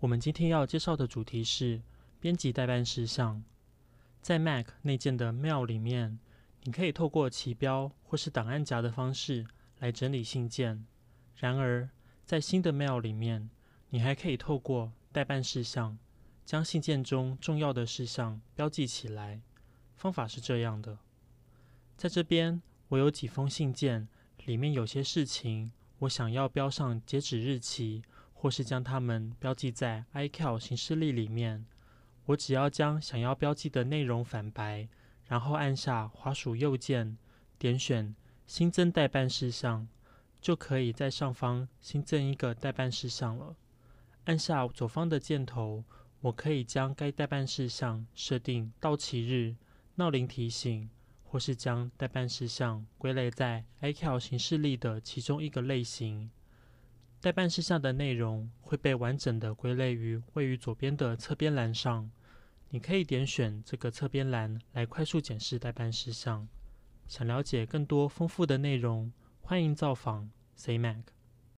我们今天要介绍的主题是编辑代办事项。在 Mac 内建的 Mail 里面，你可以透过旗标或是档案夹的方式来整理信件。然而，在新的 Mail 里面，你还可以透过代办事项将信件中重要的事项标记起来。方法是这样的：在这边，我有几封信件，里面有些事情我想要标上截止日期。或是将它们标记在 iCal 形式历里面。我只要将想要标记的内容反白，然后按下滑鼠右键，点选新增代办事项，就可以在上方新增一个代办事项了。按下左方的箭头，我可以将该代办事项设定到期日、闹铃提醒，或是将代办事项归类在 iCal 形式历的其中一个类型。代办事项的内容会被完整的归类于位于左边的侧边栏上。你可以点选这个侧边栏来快速检视代办事项。想了解更多丰富的内容，欢迎造访 c m a c